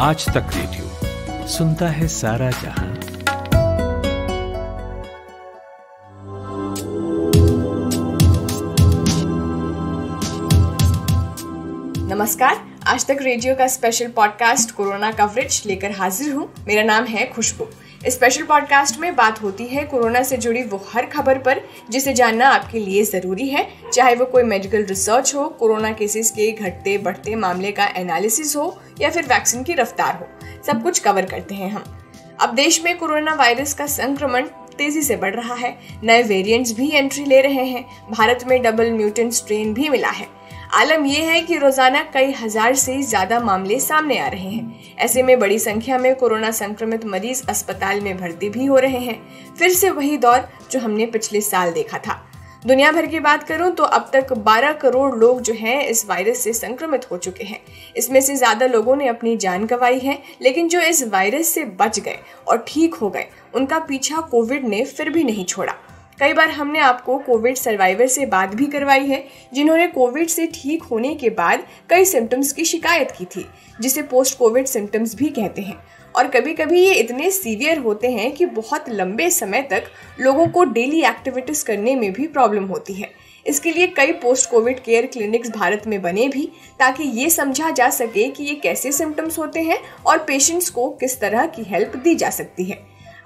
आज तक रेडियो सुनता है सारा जहां नमस्कार आज तक रेडियो का स्पेशल पॉडकास्ट कोरोना कवरेज लेकर हाजिर हूँ मेरा नाम है खुशबू स्पेशल पॉडकास्ट में बात होती है कोरोना से जुड़ी वो हर खबर पर जिसे जानना आपके लिए ज़रूरी है चाहे वो कोई मेडिकल रिसर्च हो कोरोना केसेस के घटते बढ़ते मामले का एनालिसिस हो या फिर वैक्सीन की रफ्तार हो सब कुछ कवर करते हैं हम अब देश में कोरोना वायरस का संक्रमण तेजी से बढ़ रहा है नए वेरिएंट्स भी एंट्री ले रहे हैं भारत में डबल म्यूटेंट स्ट्रेन भी मिला है आलम यह है कि रोजाना कई हजार से ज्यादा मामले सामने आ रहे हैं ऐसे में बड़ी संख्या में कोरोना संक्रमित मरीज अस्पताल में भर्ती भी हो रहे हैं फिर से वही दौर जो हमने पिछले साल देखा था दुनिया भर की बात करूं तो अब तक 12 करोड़ लोग जो हैं इस वायरस से संक्रमित हो चुके हैं इसमें से ज़्यादा लोगों ने अपनी जान गंवाई है लेकिन जो इस वायरस से बच गए और ठीक हो गए उनका पीछा कोविड ने फिर भी नहीं छोड़ा कई बार हमने आपको कोविड सर्वाइवर से बात भी करवाई है जिन्होंने कोविड से ठीक होने के बाद कई सिम्टम्स की शिकायत की थी जिसे पोस्ट कोविड सिम्टम्स भी कहते हैं और कभी कभी ये इतने सीवियर होते हैं कि बहुत लंबे समय तक लोगों को डेली एक्टिविटीज़ करने में भी प्रॉब्लम होती है इसके लिए कई post Covid care clinics Bharat में बने भी ताकि ये समझा जा सके कि ये कैसे सिम्टम्स होते हैं और पेशेंट्स को किस तरह की हेल्प दी जा सकती है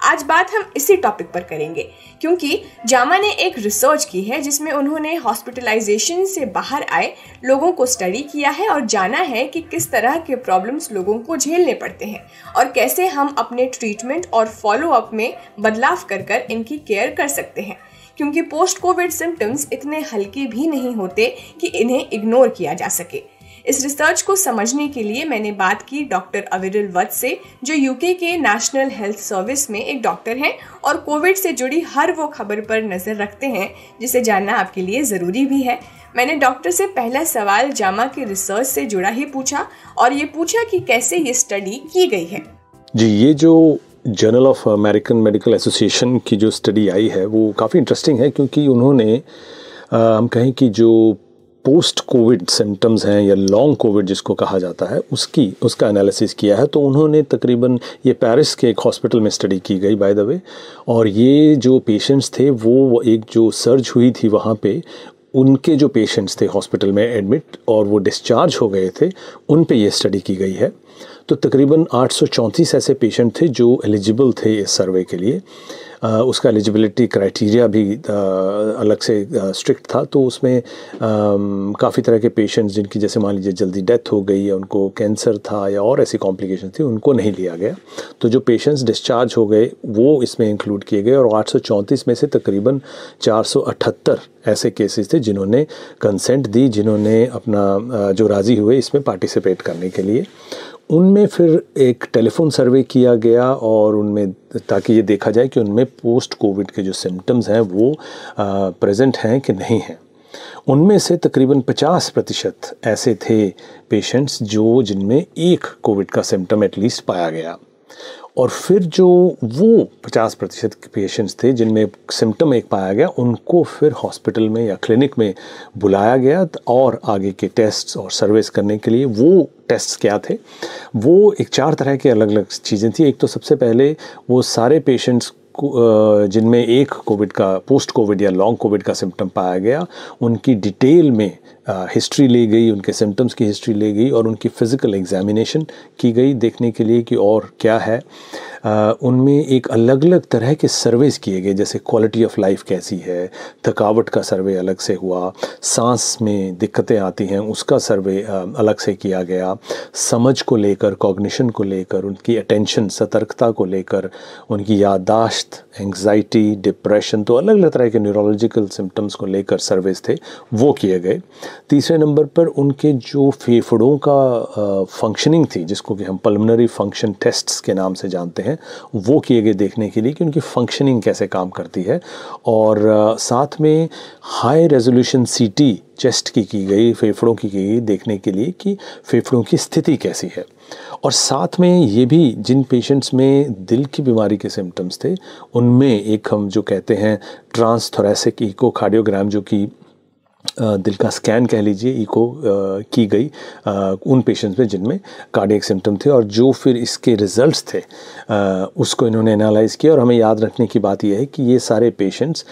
आज बात हम इसी टॉपिक पर करेंगे क्योंकि जामा ने एक रिसर्च की है जिसमें उन्होंने हॉस्पिटलाइजेशन से बाहर आए लोगों को स्टडी किया है और जाना है कि किस तरह के प्रॉब्लम्स लोगों को झेलने पड़ते हैं और कैसे हम अपने ट्रीटमेंट और फॉलोअप में बदलाव कर कर इनकी केयर कर सकते हैं क्योंकि पोस्ट कोविड सिम्टम्स इतने हल्के भी नहीं होते कि इन्हें इग्नोर किया जा सके इस रिसर्च को समझने के लिए मैंने बात की डॉक्टर अविरुल वत्स से जो यूके के नेशनल हेल्थ सर्विस में एक डॉक्टर हैं और कोविड से जुड़ी हर वो खबर पर नज़र रखते हैं जिसे जानना आपके लिए ज़रूरी भी है मैंने डॉक्टर से पहला सवाल जामा के रिसर्च से जुड़ा ही पूछा और ये पूछा कि कैसे ये स्टडी की गई है जी ये जो Journal of American Medical Association की जो स्टडी आई है वो काफ़ी इंटरेस्टिंग है क्योंकि उन्होंने आ, हम कहें कि जो पोस्ट कोविड सिम्टम्स हैं या लॉन्ग कोविड जिसको कहा जाता है उसकी उसका एनालिसिस किया है तो उन्होंने तकरीबन ये पेरिस के एक हॉस्पिटल में स्टडी की गई बाय द वे और ये जो पेशेंट्स थे वो एक जो सर्ज हुई थी वहाँ पे उनके जो पेशेंट्स थे हॉस्पिटल में एडमिट और वो डिस्चार्ज हो गए थे उन पे ये स्टडी की गई है तो तकरीबन आठ ऐसे पेशेंट थे जो एलिजिबल थे इस सर्वे के लिए उसका एलिजिबिलिटी क्राइटेरिया भी अलग से स्ट्रिक्ट था तो उसमें काफ़ी तरह के पेशेंट्स जिनकी जैसे मान लीजिए जल्दी डेथ हो गई या उनको कैंसर था या और ऐसी कॉम्प्लिकेशन थी उनको नहीं लिया गया तो जो पेशेंट्स डिस्चार्ज हो गए वो इसमें इंक्लूड किए गए और आठ में से तकरीबन चार ऐसे केसेस थे जिन्होंने कंसेंट दी जिन्होंने अपना जो राज़ी हुए इसमें पार्टिसिपेट करने के लिए उनमें फिर एक टेलीफोन सर्वे किया गया और उनमें ताकि ये देखा जाए कि उनमें पोस्ट कोविड के जो सिम्टम्स हैं वो प्रेजेंट हैं कि नहीं हैं उनमें से तकरीबन 50 प्रतिशत ऐसे थे पेशेंट्स जो जिनमें एक कोविड का सिम्टम एटलीस्ट पाया गया और फिर जो वो 50 प्रतिशत पेशेंट्स थे जिनमें सिम्टम एक पाया गया उनको फिर हॉस्पिटल में या क्लिनिक में बुलाया गया और आगे के टेस्ट्स और सर्विस करने के लिए वो टेस्ट्स क्या थे वो एक चार तरह के अलग अलग चीज़ें थी एक तो सबसे पहले वो सारे पेशेंट्स जिनमें एक कोविड का पोस्ट कोविड या लॉन्ग कोविड का सिम्टम पाया गया उनकी डिटेल में हिस्ट्री ली गई उनके सिम्टम्स की हिस्ट्री ली गई और उनकी फ़िज़िकल एग्जामिनेशन की गई देखने के लिए कि और क्या है उनमें एक अलग अलग तरह के सर्वेस किए गए जैसे क्वालिटी ऑफ लाइफ कैसी है थकावट का सर्वे अलग से हुआ सांस में दिक्कतें आती हैं उसका सर्वे अलग से किया गया समझ को लेकर कॉग्निशन को लेकर उनकी अटेंशन सतर्कता को लेकर उनकी याददाश्त एंग्जाइटी डिप्रेशन तो अलग अलग तरह के न्यूरोलॉजिकल सिम्टम्स को लेकर सर्वेस थे वो किए गए तीसरे नंबर पर उनके जो फेफड़ों का फंक्शनिंग थी जिसको कि हम पल्मनरी फंक्शन टेस्ट्स के नाम से जानते हैं हैं वो किए गए देखने के लिए कि उनकी फंक्शनिंग कैसे काम करती है और साथ में हाई रेजोल्यूशन सीटी चेस्ट की की गई फेफड़ों की की गई देखने के लिए कि फेफड़ों की स्थिति कैसी है और साथ में ये भी जिन पेशेंट्स में दिल की बीमारी के सिम्टम्स थे उनमें एक हम जो कहते हैं ट्रांसथोरेसिक इको कार्डियोग्राम जो कि दिल का स्कैन कह लीजिए इको की गई उन पेशेंट्स में जिनमें कार्डियक सिम्टम थे और जो फिर इसके रिजल्ट्स थे उसको इन्होंने एनालाइज किया और हमें याद रखने की बात यह है कि ये सारे पेशेंट्स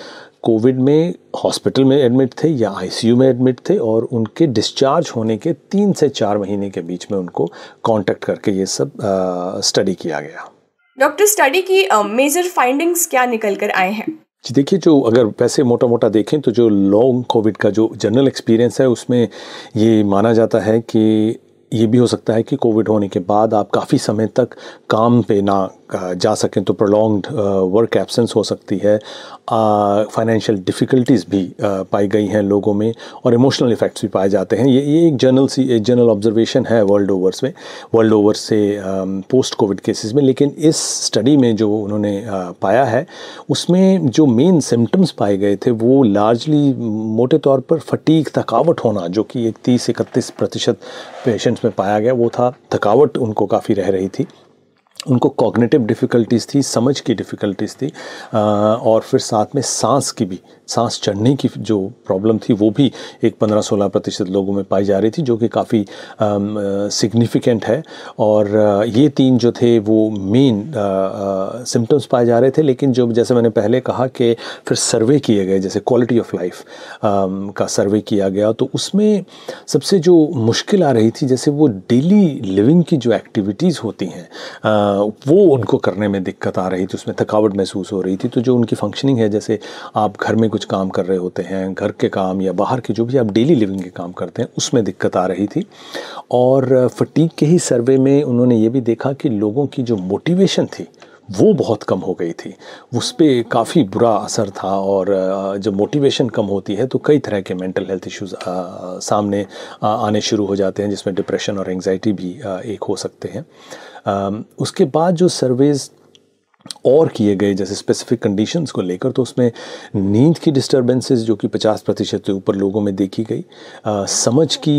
कोविड में हॉस्पिटल में एडमिट थे या आईसीयू में एडमिट थे और उनके डिस्चार्ज होने के तीन से चार महीने के बीच में उनको कांटेक्ट करके ये सब स्टडी किया गया डॉक्टर स्टडी की मेजर फाइंडिंग्स क्या निकल कर आए हैं जी देखिए जो अगर वैसे मोटा मोटा देखें तो जो लॉन्ग कोविड का जो जनरल एक्सपीरियंस है उसमें ये माना जाता है कि ये भी हो सकता है कि कोविड होने के बाद आप काफ़ी समय तक काम पे ना जा सकें तो प्रोलॉन्ग वर्क एब्सेंस हो सकती है फाइनेंशियल uh, डिफ़िकल्टीज़ भी uh, पाई गई हैं लोगों में और इमोशनल इफ़ेक्ट्स भी पाए जाते हैं ये ये एक जनरल सी एक जनरल ऑब्जर्वेशन है वर्ल्ड ओवर में वर्ल्ड ओवर से पोस्ट कोविड केसेस में लेकिन इस स्टडी में जो उन्होंने uh, पाया है उसमें जो मेन सिम्टम्स पाए गए थे वो लार्जली मोटे तौर पर फटीक थकावट होना जो कि एक तीस इकतीस प्रतिशत पेशेंट्स में पाया गया वो था थकावट उनको काफ़ी रह रही थी उनको कॉग्निटिव डिफ़िकल्टीज़ थी समझ की डिफ़िकल्टीज़ थी और फिर साथ में सांस की भी सांस चढ़ने की जो प्रॉब्लम थी वो भी एक 15-16 प्रतिशत लोगों में पाई जा रही थी जो कि काफ़ी सिग्निफिकेंट है और ये तीन जो थे वो मेन सिम्टम्स पाए जा रहे थे लेकिन जो जैसे मैंने पहले कहा कि फिर सर्वे किए गए जैसे क्वालिटी ऑफ लाइफ का सर्वे किया गया तो उसमें सबसे जो मुश्किल आ रही थी जैसे वो डेली लिविंग की जो एक्टिविटीज़ होती हैं वो उनको करने में दिक्कत आ रही थी उसमें थकावट महसूस हो रही थी तो जो उनकी फंक्शनिंग है जैसे आप घर में कुछ काम कर रहे होते हैं घर के काम या बाहर के जो भी आप डेली लिविंग के काम करते हैं उसमें दिक्कत आ रही थी और फटीक के ही सर्वे में उन्होंने ये भी देखा कि लोगों की जो मोटिवेशन थी वो बहुत कम हो गई थी उस पर काफ़ी बुरा असर था और जब मोटिवेशन कम होती है तो कई तरह के मेंटल हेल्थ इश्यूज सामने आने शुरू हो जाते हैं जिसमें डिप्रेशन और एंग्जाइटी भी एक हो सकते हैं उसके बाद जो सर्वेज़ और किए गए जैसे स्पेसिफिक कंडीशंस को लेकर तो उसमें नींद की डिस्टरबेंसेस जो कि 50 प्रतिशत से ऊपर लोगों में देखी गई आ, समझ की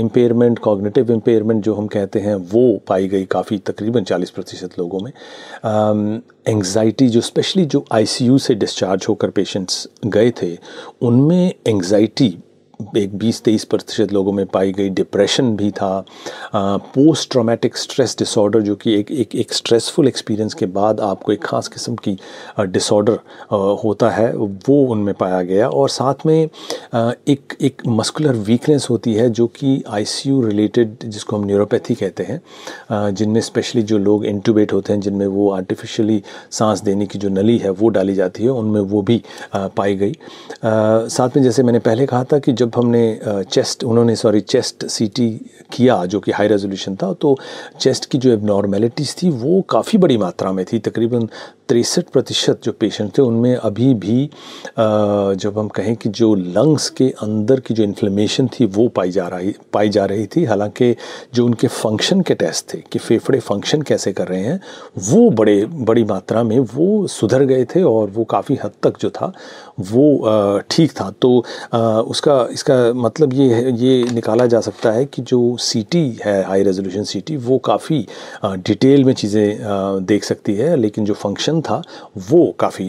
इम्पेयरमेंट कॉग्निटिव इम्पेयरमेंट जो हम कहते हैं वो पाई गई काफ़ी तकरीबन 40 प्रतिशत लोगों में एंग्जाइटी जो स्पेशली जो आईसीयू से डिस्चार्ज होकर पेशेंट्स गए थे उनमें एंग्जाइटी एक 20-23 प्रतिशत लोगों में पाई गई डिप्रेशन भी था पोस्ट ट्रामेटिक स्ट्रेस डिसऑर्डर जो कि एक एक एक स्ट्रेसफुल एक्सपीरियंस के बाद आपको एक ख़ास किस्म की डिसऑर्डर होता है वो उनमें पाया गया और साथ में आ, एक एक मस्कुलर वीकनेस होती है जो कि आईसीयू रिलेटेड जिसको हम न्यूरोपैथी कहते हैं जिनमें स्पेशली जो लोग इंटूबेट होते हैं जिनमें वो आर्टिफिशली सांस देने की जो नली है वो डाली जाती है उनमें वो भी पाई गई साथ में जैसे मैंने पहले कहा था कि जब जब हमने चेस्ट उन्होंने सॉरी चेस्ट सीटी किया जो कि हाई रेजोल्यूशन था तो चेस्ट की जो एबनॉर्मेलिटीज़ थी वो काफ़ी बड़ी मात्रा में थी तकरीबन तिरसठ प्रतिशत जो पेशेंट थे उनमें अभी भी जब हम कहें कि जो लंग्स के अंदर की जो इन्फ्लेमेशन थी वो पाई जा रही पाई जा रही थी हालांकि जो उनके फंक्शन के टेस्ट थे कि फेफड़े फंक्शन कैसे कर रहे हैं वो बड़े बड़ी मात्रा में वो सुधर गए थे और वो काफ़ी हद तक जो था वो ठीक था तो उसका इसका मतलब ये है ये निकाला जा सकता है कि जो सीटी है हाई रेजोल्यूशन सीटी वो काफ़ी डिटेल में चीज़ें देख सकती है लेकिन जो फंक्शन सिस्टम था वो काफ़ी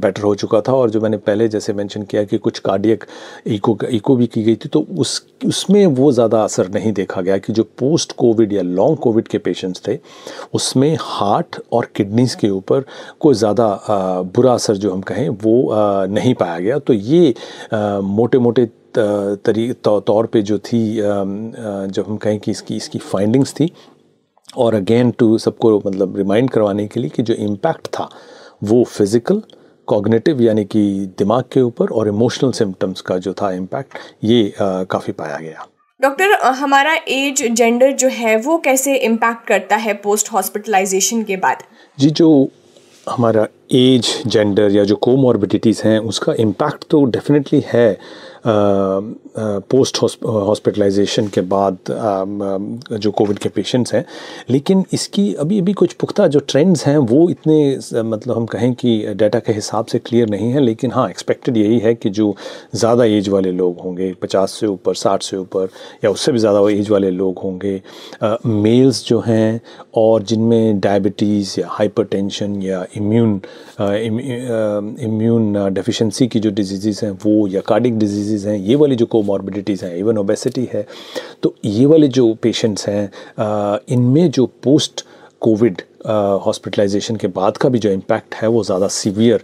बेटर हो चुका था और जो मैंने पहले जैसे मेंशन किया कि कुछ कार्डियक इको इको भी की गई थी तो उस उसमें वो ज़्यादा असर नहीं देखा गया कि जो पोस्ट कोविड या लॉन्ग कोविड के पेशेंट्स थे उसमें हार्ट और किडनीज़ के ऊपर कोई ज़्यादा बुरा असर जो हम कहें वो नहीं पाया गया तो ये मोटे मोटे तरी तौर पे जो थी जब हम कहें कि इसकी इसकी फाइंडिंग्स थी और अगेन टू सबको मतलब रिमाइंड करवाने के लिए कि जो इम्पैक्ट था वो फिज़िकल कॉग्निटिव यानी कि दिमाग के ऊपर और इमोशनल सिम्टम्स का जो था इम्पैक्ट ये काफ़ी पाया गया डॉक्टर हमारा एज जेंडर जो है वो कैसे इम्पैक्ट करता है पोस्ट हॉस्पिटलाइजेशन के बाद जी जो हमारा एज जेंडर या जो कोमॉर्बिडिटीज़ हैं उसका इम्पैक्ट तो डेफिनेटली है पोस्ट हॉस्पिटलाइजेशन के बाद जो कोविड के पेशेंट्स हैं लेकिन इसकी अभी अभी कुछ पुख्ता जो ट्रेंड्स हैं वो इतने मतलब हम कहें कि डाटा के हिसाब से क्लियर नहीं है लेकिन हाँ एक्सपेक्टेड यही है कि जो ज़्यादा एज वाले लोग होंगे पचास से ऊपर साठ से ऊपर या उससे भी ज़्यादा एज वाले लोग होंगे मेल्स जो हैं और जिनमें डायबिटीज़ या हाइपर या इम्यून uh, इम्यून डेफिशिएंसी की जो डिजीज़ हैं वो या कार्डिक डिजीज़ हैं ये वाली जो कोमॉर्बिडिटीज़ हैं इवन ओबेसिटी है तो ये वाले जो पेशेंट्स हैं इनमें जो पोस्ट कोविड हॉस्पिटलाइजेशन के बाद का भी जो इम्पैक्ट है वो ज़्यादा सीवियर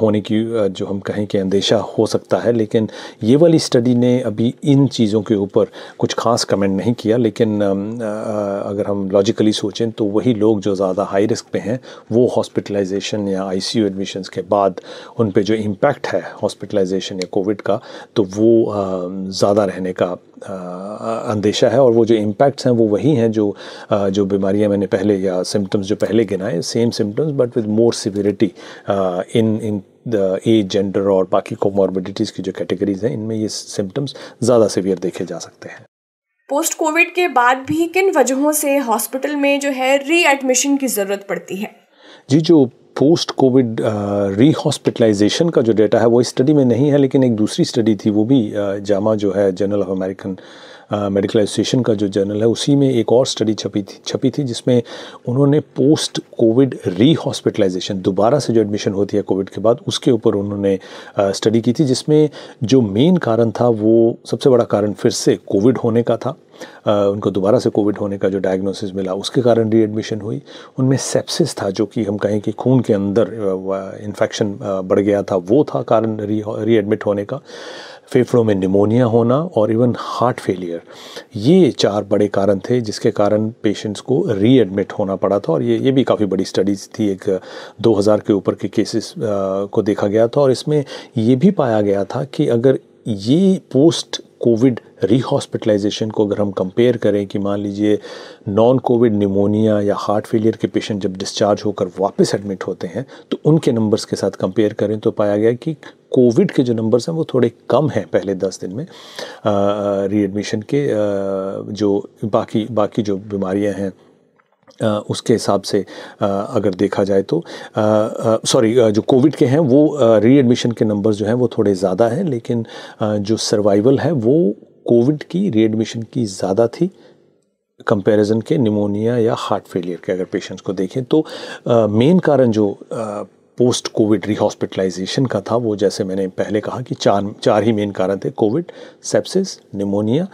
होने की जो हम कहें कि अंदेशा हो सकता है लेकिन ये वाली स्टडी ने अभी इन चीज़ों के ऊपर कुछ खास कमेंट नहीं किया लेकिन अगर हम लॉजिकली सोचें तो वही लोग जो ज़्यादा हाई रिस्क पे हैं वो हॉस्पिटलाइजेशन या आईसीयू एडमिशंस के बाद उन पर जो इम्पैक्ट है हॉस्पिटलाइजेशन या कोविड का तो वो ज़्यादा रहने का अंदेशा है और वो जो इम्पैक्ट्स हैं वो वही हैं जो जो बीमारियाँ मैंने पहले या सिम्ट सिम्टम्स जो पहले गिनाए same symptoms but with more severity in in the age gender और बाकी कोमॉर्बिडिटीज़ की जो कैटेगरीज हैं इनमें ये सिम्टम्स ज़्यादा सिवियर देखे जा सकते हैं पोस्ट कोविड के बाद भी किन वजहों से हॉस्पिटल में जो है री एडमिशन की ज़रूरत पड़ती है जी जो पोस्ट कोविड री हॉस्पिटलाइजेशन का जो डेटा है वो इस स्टडी में नहीं है लेकिन एक दूसरी स्टडी थी वो भी uh, जामा जो है Journal of American Medical Association का जो जर्नल है उसी में एक और स्टडी छपी थी छपी थी जिसमें उन्होंने पोस्ट कोविड री हॉस्पिटलाइजेशन दोबारा से जो एडमिशन होती है कोविड के बाद उसके ऊपर उन्होंने स्टडी की थी जिसमें जो मेन कारण था वो सबसे बड़ा कारण फिर से कोविड होने का था उनको दोबारा से कोविड होने का जो डायग्नोसिस मिला उसके कारण रीएडमिशन हुई उनमें सेप्सिस था जो कि हम कहें कि खून के अंदर इन्फेक्शन बढ़ गया था वो था कारण री रीएडमिट होने का फेफड़ों में निमोनिया होना और इवन हार्ट फेलियर ये चार बड़े कारण थे जिसके कारण पेशेंट्स को रीएडमिट होना पड़ा था और ये ये भी काफ़ी बड़ी स्टडीज़ थी एक 2000 के ऊपर के केसेस को देखा गया था और इसमें ये भी पाया गया था कि अगर ये पोस्ट कोविड रीहॉस्पिटलाइजेशन को अगर हम कंपेयर करें कि मान लीजिए नॉन कोविड निमोनिया या हार्ट फेलियर के पेशेंट जब डिस्चार्ज होकर वापस एडमिट होते हैं तो उनके नंबर्स के साथ कंपेयर करें तो पाया गया कि कोविड के जो नंबर्स हैं वो थोड़े कम हैं पहले दस दिन में रीएडमिशन के आ, जो बाकी बाकी जो बीमारियां हैं उसके हिसाब से अगर देखा जाए तो सॉरी जो कोविड के हैं वो रीएडमिशन के नंबर्स जो हैं वो थोड़े ज़्यादा हैं लेकिन जो सर्वाइवल है वो कोविड की रीएडमिशन की ज़्यादा थी कंपैरिजन के निमोनिया या हार्ट फेलियर के अगर पेशेंट्स को देखें तो मेन कारण जो पोस्ट कोविड रिहॉस्पिटलाइजेशन का था वो जैसे मैंने पहले कहा कि चार चार ही मेन कारण थे कोविड सेप्सिस निमोनिया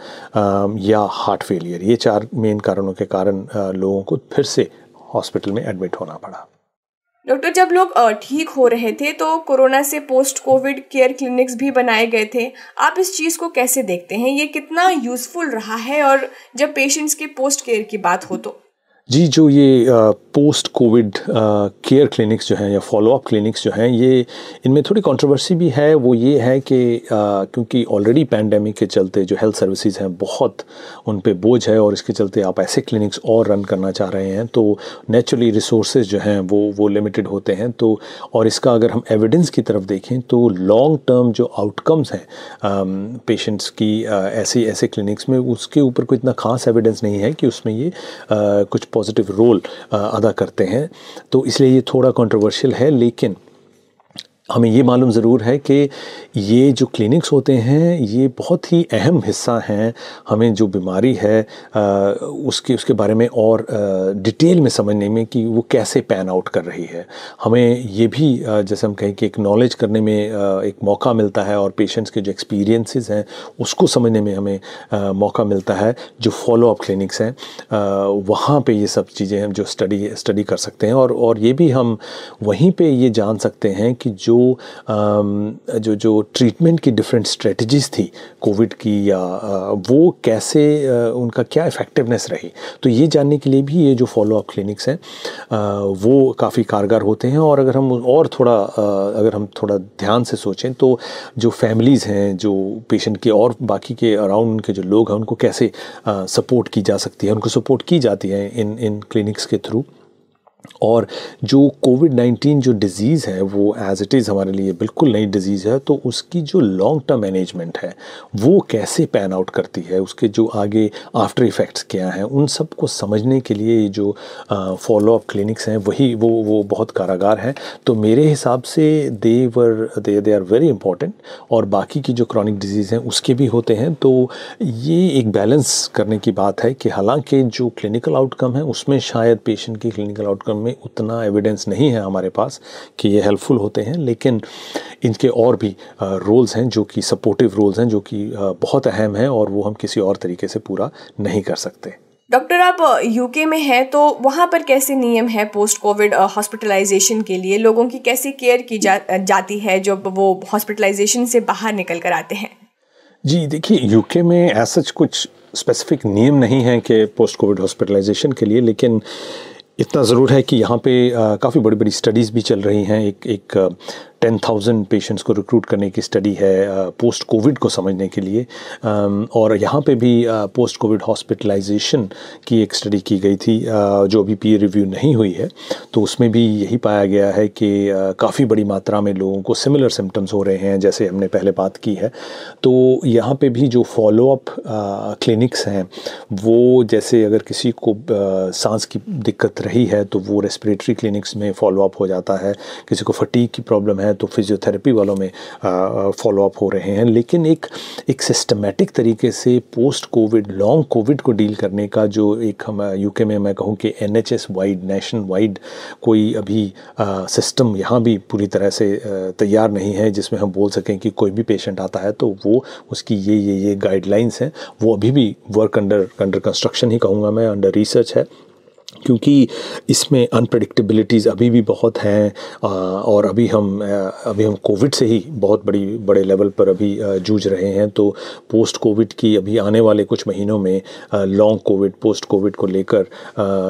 या हार्ट फेलियर ये चार मेन कारणों के कारण लोगों को फिर से हॉस्पिटल में एडमिट होना पड़ा डॉक्टर जब लोग ठीक हो रहे थे तो कोरोना से पोस्ट कोविड केयर क्लिनिक्स भी बनाए गए थे आप इस चीज़ को कैसे देखते हैं ये कितना यूज़फुल रहा है और जब पेशेंट्स के पोस्ट केयर की बात हो तो जी जो ये पोस्ट कोविड केयर क्लिनिक्स जो हैं या फॉलोअप क्लिनिक्स जो हैं ये इनमें थोड़ी कंट्रोवर्सी भी है वो ये है कि क्योंकि ऑलरेडी पैंडमिक के चलते जो हेल्थ सर्विसेज हैं बहुत उन पर बोझ है और इसके चलते आप ऐसे क्लिनिक्स और रन करना चाह रहे हैं तो नेचुरली रिसोर्स जो हैं वो वो लिमिटेड होते हैं तो और इसका अगर हम एविडेंस की तरफ देखें तो लॉन्ग टर्म जो आउटकम्स हैं पेशेंट्स की ऐसे ऐसे क्लिनिक्स में उसके ऊपर कोई इतना खास एविडेंस नहीं है कि उसमें ये आ, कुछ पॉजिटिव रोल uh, अदा करते हैं तो इसलिए ये थोड़ा कंट्रोवर्शियल है लेकिन हमें ये मालूम ज़रूर है कि ये जो क्लिनिक्स होते हैं ये बहुत ही अहम हिस्सा हैं हमें जो बीमारी है उसके उसके बारे में और डिटेल में समझने में कि वो कैसे पैन आउट कर रही है हमें ये भी जैसे हम कहें कि एक नॉलेज करने में एक मौका मिलता है और पेशेंट्स के जो एक्सपीरियंसेस हैं उसको समझने में हमें मौका मिलता है जो फॉलोअप क्लिनिक्स हैं वहाँ पर ये सब चीज़ें हम जो स्टडी स्टडी कर सकते हैं और, और ये भी हम वहीं पर ये जान सकते हैं कि जो Um, जो जो ट्रीटमेंट की डिफरेंट स्ट्रेटजीज थी कोविड की या uh, वो कैसे uh, उनका क्या इफ़ेक्टिवनेस रही तो ये जानने के लिए भी ये जो फॉलोअप क्लिनिक्स हैं uh, वो काफ़ी कारगर होते हैं और अगर हम और थोड़ा अगर हम थोड़ा ध्यान से सोचें तो जो फैमिलीज़ हैं जो पेशेंट के और बाकी के अराउंड उनके जो लोग हैं उनको कैसे सपोर्ट की जा सकती है उनको सपोर्ट की जाती है इन इन क्लिनिक्स के थ्रू और जो कोविड नाइन्टीन जो डिज़ीज़ है वो एज़ इट इज़ हमारे लिए बिल्कुल नई डिज़ीज़ है तो उसकी जो लॉन्ग टर्म मैनेजमेंट है वो कैसे पैन आउट करती है उसके जो आगे आफ्टर इफ़ेक्ट्स क्या हैं उन सब को समझने के लिए जो फॉलोअप क्लिनिक्स हैं वही वो वो बहुत कारागार हैं तो मेरे हिसाब से they were they they are very important और बाकी की जो क्रॉनिक डिजीज़ हैं उसके भी होते हैं तो ये एक बैलेंस करने की बात है कि हालांकि जो क्लिनिकल आउटकम है उसमें शायद पेशेंट की क्लिनिकल आउटकम आउटकम में उतना एविडेंस नहीं है हमारे पास कि ये हेल्पफुल होते हैं लेकिन इनके और भी रोल्स हैं जो कि सपोर्टिव रोल्स हैं जो कि बहुत अहम हैं और वो हम किसी और तरीके से पूरा नहीं कर सकते डॉक्टर आप यूके में हैं तो वहाँ पर कैसे नियम है पोस्ट कोविड हॉस्पिटलाइजेशन के लिए लोगों की कैसे केयर की जा, जाती है जब वो हॉस्पिटलाइजेशन से बाहर निकल कर आते हैं जी देखिए यूके में ऐसा कुछ स्पेसिफिक नियम नहीं है कि पोस्ट कोविड हॉस्पिटलाइजेशन के लिए लेकिन इतना ज़रूर है कि यहाँ पे काफ़ी बड़ी बड़ी स्टडीज़ भी चल रही हैं एक एक टेन थाउजेंड पेशेंट्स को रिक्रूट करने की स्टडी है पोस्ट कोविड को समझने के लिए और यहाँ पे भी पोस्ट कोविड हॉस्पिटलाइजेशन की एक स्टडी की गई थी जो अभी पी रिव्यू नहीं हुई है तो उसमें भी यही पाया गया है कि काफ़ी बड़ी मात्रा में लोगों को सिमिलर सिम्टम्स हो रहे हैं जैसे हमने पहले बात की है तो यहाँ पर भी जो फॉलोअप क्लिनिक्स हैं वो जैसे अगर किसी को सांस की दिक्कत रही है तो वो रेस्पिरेटरी क्लिनिक्स में फॉलोअप हो जाता है किसी को फटीक की प्रॉब्लम है हैं तो फिजियोथेरेपी वालों में फॉलोअप हो रहे हैं लेकिन एक एक सिस्टमेटिक तरीके से पोस्ट कोविड लॉन्ग कोविड को डील करने का जो एक हम यूके में मैं कहूँ कि एन वाइड नेशन वाइड कोई अभी सिस्टम यहाँ भी पूरी तरह से तैयार नहीं है जिसमें हम बोल सकें कि कोई भी पेशेंट आता है तो वो उसकी ये ये ये गाइडलाइंस हैं वो अभी भी वर्क अंडर अंडर कंस्ट्रक्शन ही कहूँगा मैं अंडर रिसर्च है क्योंकि इसमें अनप्रडिक्टेबिलिटीज़ अभी भी बहुत हैं और अभी हम अभी हम कोविड से ही बहुत बड़ी बड़े लेवल पर अभी जूझ रहे हैं तो पोस्ट कोविड की अभी आने वाले कुछ महीनों में लॉन्ग कोविड पोस्ट कोविड को लेकर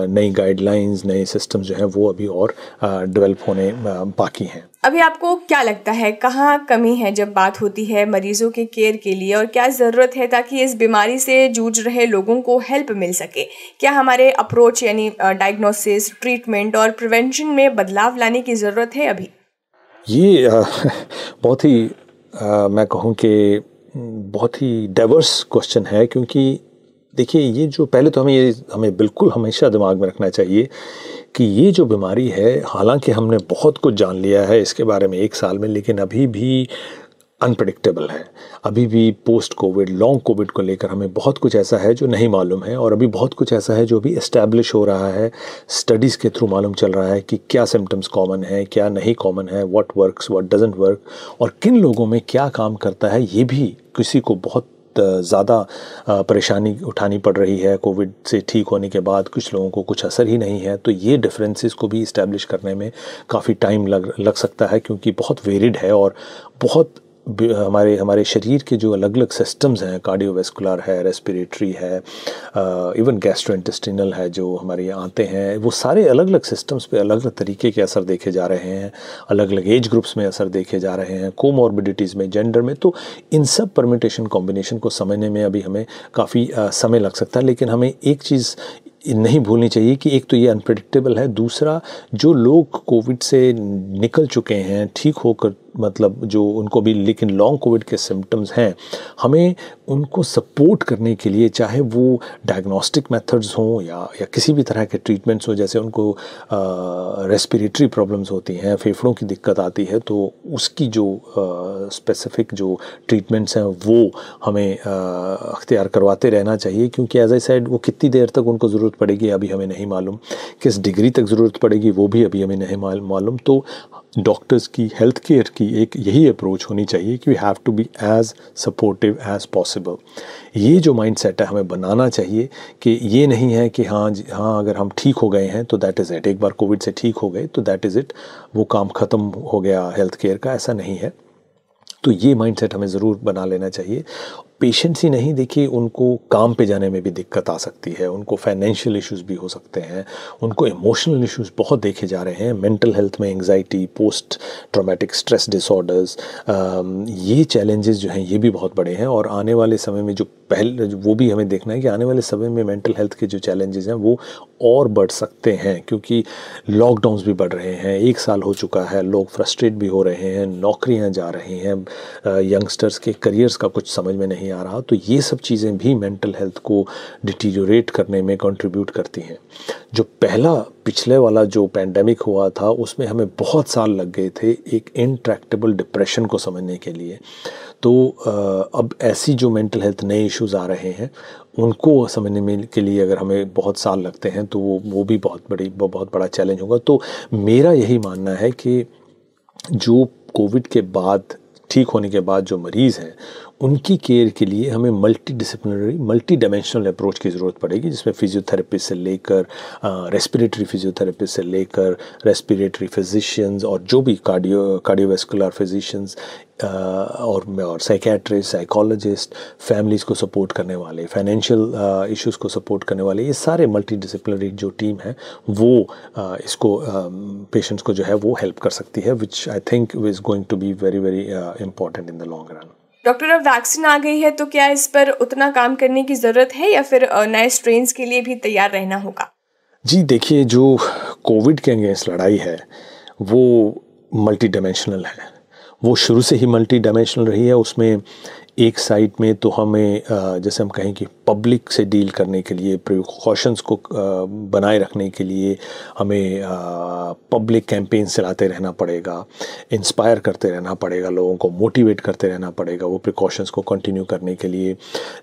नई गाइडलाइंस नए सिस्टम जो हैं वो अभी और डेवलप होने बाकी हैं अभी आपको क्या लगता है कहाँ कमी है जब बात होती है मरीजों के केयर के लिए और क्या ज़रूरत है ताकि इस बीमारी से जूझ रहे लोगों को हेल्प मिल सके क्या हमारे अप्रोच यानी डायग्नोसिस ट्रीटमेंट और प्रिवेंशन में बदलाव लाने की ज़रूरत है अभी ये आ, बहुत ही आ, मैं कहूँ कि बहुत ही डाइवर्स क्वेश्चन है क्योंकि देखिए ये जो पहले तो हमें ये हमें बिल्कुल हमेशा दिमाग में रखना चाहिए कि ये जो बीमारी है हालांकि हमने बहुत कुछ जान लिया है इसके बारे में एक साल में लेकिन अभी भी अनप्रडिक्टेबल है अभी भी पोस्ट कोविड लॉन्ग कोविड को लेकर हमें बहुत कुछ ऐसा है जो नहीं मालूम है और अभी बहुत कुछ ऐसा है जो अभी इस्टेब्लिश हो रहा है स्टडीज़ के थ्रू मालूम चल रहा है कि क्या सिम्टम्स कॉमन है क्या नहीं कॉमन है what works what doesn't work और किन लोगों में क्या काम करता है ये भी किसी को बहुत ज़्यादा परेशानी उठानी पड़ रही है कोविड से ठीक होने के बाद कुछ लोगों को कुछ असर ही नहीं है तो ये डिफरेंसेस को भी इस्टेब्लिश करने में काफ़ी टाइम लग लग सकता है क्योंकि बहुत वेरिड है और बहुत हमारे हमारे शरीर के जो अलग अलग सिस्टम्स हैं कार्डियोवेस्कुलर है रेस्पिरेटरी है इवन इंटेस्टिनल है जो हमारे यहाँ आते हैं वो सारे अलग अलग सिस्टम्स पे अलग अलग तरीके के असर देखे जा रहे हैं अलग अलग एज ग्रुप्स में असर देखे जा रहे हैं कोमॉर्बिडिटीज़ में जेंडर में तो इन सब परमिटेशन कॉम्बिनेशन को समझने में अभी हमें काफ़ी समय लग सकता है लेकिन हमें एक चीज़ नहीं भूलनी चाहिए कि एक तो ये अनप्रडिक्टेबल है दूसरा जो लोग कोविड से निकल चुके हैं ठीक होकर मतलब जो उनको भी लेकिन लॉन्ग कोविड के सिम्टम्स हैं हमें उनको सपोर्ट करने के लिए चाहे वो डायग्नोस्टिक मेथड्स हों या या किसी भी तरह के ट्रीटमेंट्स हों जैसे उनको रेस्पिरेटरी प्रॉब्लम्स होती हैं फेफड़ों की दिक्कत आती है तो उसकी जो स्पेसिफिक जो ट्रीटमेंट्स हैं वो हमें अख्तियार करवाते रहना चाहिए क्योंकि एज आई सैड वो कितनी देर तक उनको ज़रूरत पड़ेगी अभी हमें नहीं मालूम किस डिग्री तक ज़रूरत पड़ेगी वो भी अभी हमें नहीं मालूम तो डॉक्टर्स की हेल्थ केयर की एक यही अप्रोच होनी चाहिए कि we have to be as supportive as possible ये जो माइंड सेट है हमें बनाना चाहिए कि ये नहीं है कि हाँ हाँ अगर हम ठीक हो गए हैं तो दैट इज़ इट एक बार कोविड से ठीक हो गए तो दैट इज़ इट वो काम ख़त्म हो गया हेल्थ केयर का ऐसा नहीं है तो ये माइंडसेट हमें ज़रूर बना लेना चाहिए पेशेंट्स ही नहीं देखिए उनको काम पे जाने में भी दिक्कत आ सकती है उनको फाइनेंशियल इश्यूज भी हो सकते हैं उनको इमोशनल इश्यूज बहुत देखे जा रहे हैं मेंटल हेल्थ में anxiety post traumatic stress disorders ये चैलेंजेस जो हैं ये भी बहुत बड़े हैं और आने वाले समय में जो पहले वो भी हमें देखना है कि आने वाले समय में मेंटल हेल्थ के जो चैलेंजेस हैं वो और बढ़ सकते हैं क्योंकि लॉकडाउन्स भी बढ़ रहे हैं एक साल हो चुका है लोग फ्रस्ट्रेट भी हो रहे हैं नौकरियां जा रही हैं यंगस्टर्स के करियर्स का कुछ समझ में नहीं नहीं आ रहा तो ये सब चीज़ें भी मेंटल हेल्थ को डिटीरियोरेट करने में कंट्रीब्यूट करती हैं जो पहला पिछले वाला जो पैंडमिक हुआ था उसमें हमें बहुत साल लग गए थे एक इनट्रैक्टेबल डिप्रेशन को समझने के लिए तो अब ऐसी जो मेंटल हेल्थ नए इश्यूज आ रहे हैं उनको समझने में के लिए अगर हमें बहुत साल लगते हैं तो वो वो भी बहुत बड़ी बहुत बड़ा चैलेंज होगा तो मेरा यही मानना है कि जो कोविड के बाद ठीक होने के बाद जो मरीज़ हैं उनकी केयर के लिए हमें multi disciplinary multi dimensional approach की ज़रूरत पड़ेगी जिसमें फिजियोथेरेपी से लेकर रेस्पिरेटरी फिजियोथेरेपी से लेकर रेस्पिरेटरी फिजिशियंस और जो भी कार्डियो कार्डियोवेस्कुलर फिजिशियंस और और साइकेट्रिस्ट साइकोलॉजिस्ट फैमिलीज़ को सपोर्ट करने वाले फाइनेंशियल इश्यूज को सपोर्ट करने वाले ये सारे मल्टी डिसिप्लिनरी जो टीम है वो आ, इसको पेशेंट्स को जो है वो हेल्प कर सकती है which I think is going to be very very important in the long run doctor अब वैक्सीन आ गई है तो क्या इस पर उतना काम करने की ज़रूरत है या फिर नए स्ट्रेन के लिए भी तैयार रहना होगा जी देखिए जो कोविड के अगेंस्ट लड़ाई है वो मल्टी डायमेंशनल है वो शुरू से ही मल्टी डायमेंशनल रही है उसमें एक साइड में तो हमें जैसे हम कहें कि पब्लिक से डील करने के लिए प्रिकॉशंस को बनाए रखने के लिए हमें पब्लिक कैंपेन चलाते रहना पड़ेगा इंस्पायर करते रहना पड़ेगा लोगों को मोटिवेट करते रहना पड़ेगा वो प्रिकॉशंस को कंटिन्यू करने के लिए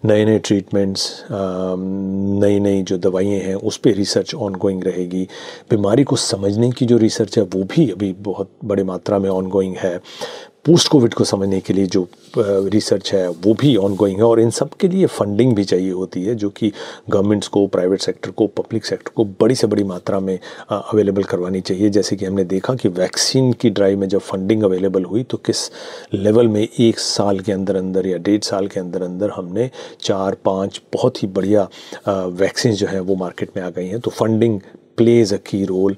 नए नए ट्रीटमेंट्स नई नई जो दवाइयाँ हैं उस पर रिसर्च ऑनगोइंग रहेगी बीमारी को समझने की जो रिसर्च है वो भी अभी बहुत बड़ी मात्रा में ऑनगोइंग है पोस्ट कोविड को समझने के लिए जो रिसर्च है वो भी ऑनगोइंग है और इन सब के लिए फंडिंग भी चाहिए होती है जो कि गवर्नमेंट्स को प्राइवेट सेक्टर को पब्लिक सेक्टर को बड़ी से बड़ी मात्रा में अवेलेबल करवानी चाहिए जैसे कि हमने देखा कि वैक्सीन की ड्राइव में जब फंडिंग अवेलेबल हुई तो किस लेवल में एक साल के अंदर अंदर या डेढ़ साल के अंदर अंदर हमने चार पाँच बहुत ही बढ़िया वैक्सीन जो है वो मार्केट में आ गई हैं तो फंडिंग प्लेज अ की रोल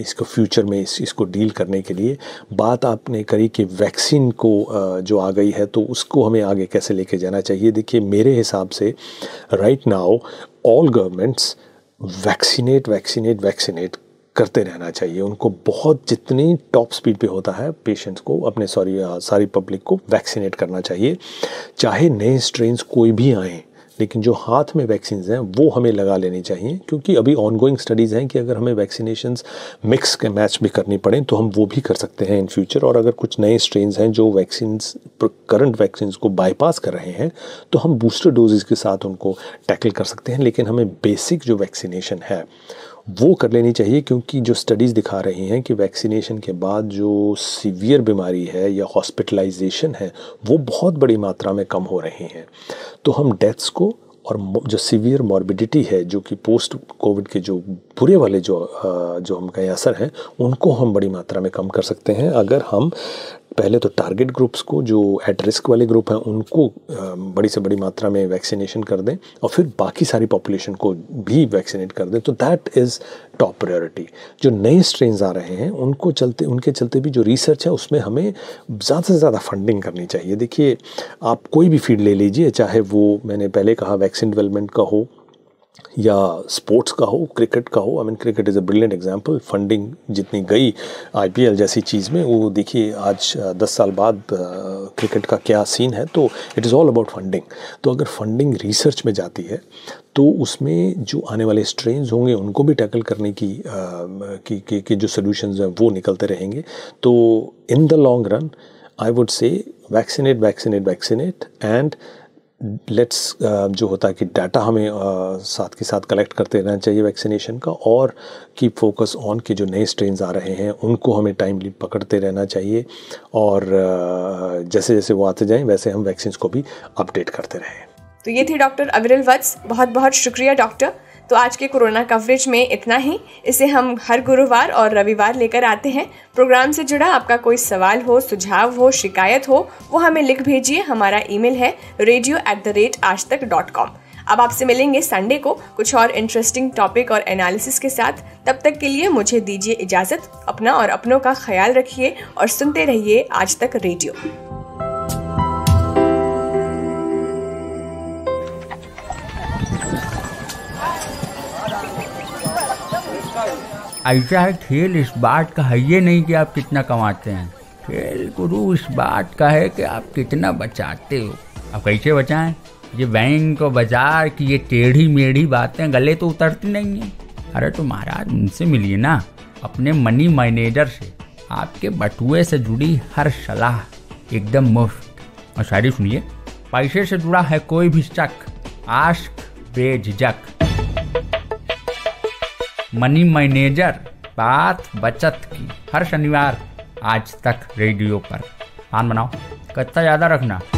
इसको फ्यूचर में इस, इसको डील करने के लिए बात आपने करी कि वैक्सीन को uh, जो आ गई है तो उसको हमें आगे कैसे लेके जाना चाहिए देखिए मेरे हिसाब से right now all governments vaccinate vaccinate vaccinate करते रहना चाहिए उनको बहुत जितनी टॉप स्पीड पे होता है पेशेंट्स को अपने सॉरी uh, सारी पब्लिक को वैक्सीनेट करना चाहिए चाहे नए स्ट्रेन कोई भी आएँ लेकिन जो हाथ में वैक्सीन हैं वो हमें लगा लेनी चाहिए क्योंकि अभी ऑनगोइंग स्टडीज़ हैं कि अगर हमें वैक्सीनेशन मिक्स के मैच भी करनी पड़े तो हम वो भी कर सकते हैं इन फ्यूचर और अगर कुछ नए स्ट्रेन हैं जो वैक्सीन करंट वैक्सीन को बाईपास कर रहे हैं तो हम बूस्टर डोजेज के साथ उनको टैकल कर सकते हैं लेकिन हमें बेसिक जो वैक्सीनेशन है वो कर लेनी चाहिए क्योंकि जो स्टडीज़ दिखा रही हैं कि वैक्सीनेशन के बाद जो सीवियर बीमारी है या हॉस्पिटलाइजेशन है वो बहुत बड़ी मात्रा में कम हो रही हैं तो हम डेथ्स को और जो सीवियर मॉर्बिडिटी है जो कि पोस्ट कोविड के जो बुरे वाले जो जो हम कहें असर हैं उनको हम बड़ी मात्रा में कम कर सकते हैं अगर हम पहले तो टारगेट ग्रुप्स को जो एट रिस्क वाले ग्रुप हैं उनको बड़ी से बड़ी मात्रा में वैक्सीनेशन कर दें और फिर बाकी सारी पॉपुलेशन को भी वैक्सीनेट कर दें तो दैट इज़ टॉप प्रायोरिटी जो नए स्ट्रेन आ रहे हैं उनको चलते उनके चलते भी जो रिसर्च है उसमें हमें ज़्यादा से ज़्यादा फंडिंग करनी चाहिए देखिए आप कोई भी फील्ड ले लीजिए चाहे वो मैंने पहले कहा वैक्सीन डेवलपमेंट का हो या स्पोर्ट्स का हो क्रिकेट का हो I mean cricket is a brilliant example funding जितनी गई आईपीएल जैसी चीज़ में वो देखिए आज दस साल बाद क्रिकेट का क्या सीन है तो it is all about funding तो अगर फंडिंग रिसर्च में जाती है तो उसमें जो आने वाले स्ट्रेन्स होंगे उनको भी टैकल करने की आ, की, की, की जो सोल्यूशंस हैं वो निकलते रहेंगे तो in the long run I would say vaccinate vaccinate vaccinate and let's uh, जो होता है कि डाटा हमें uh, साथ के साथ कलेक्ट करते रहना चाहिए वैक्सीनेशन का और कीप फोकस ऑन के जो नए स्ट्रेन आ रहे हैं उनको हमें टाइमली पकड़ते रहना चाहिए और uh, जैसे जैसे वो आते जाएं वैसे हम वैक्सीन को भी अपडेट करते रहें तो ये थे डॉक्टर अविरल वत्स बहुत बहुत शुक्रिया डॉक्टर तो आज के कोरोना कवरेज में इतना ही इसे हम हर गुरुवार और रविवार लेकर आते हैं प्रोग्राम से जुड़ा आपका कोई सवाल हो सुझाव हो शिकायत हो वो हमें लिख भेजिए हमारा ईमेल है रेडियो एट द रेट आज तक डॉट कॉम अब आपसे मिलेंगे संडे को कुछ और इंटरेस्टिंग टॉपिक और एनालिसिस के साथ तब तक के लिए मुझे दीजिए इजाज़त अपना और अपनों का ख्याल रखिए और सुनते रहिए आज तक रेडियो ऐसा है खेल इस बात का है ये नहीं कि आप कितना कमाते हैं खेल गुरु इस बात का है कि आप कितना बचाते हो आप कैसे बचाएं ये बैंक और बाजार की ये टेढ़ी मेढ़ी बातें गले तो उतरती नहीं है अरे तो महाराज उनसे मिलिए ना अपने मनी मैनेजर से आपके बटुए से जुड़ी हर सलाह एकदम मुफ्त और शायरी सुनिए पैसे से जुड़ा है कोई भी शक आश्क बेझक मनी मैनेजर बात बचत की हर शनिवार आज तक रेडियो पर मान बनाओ कच्चा ज़्यादा रखना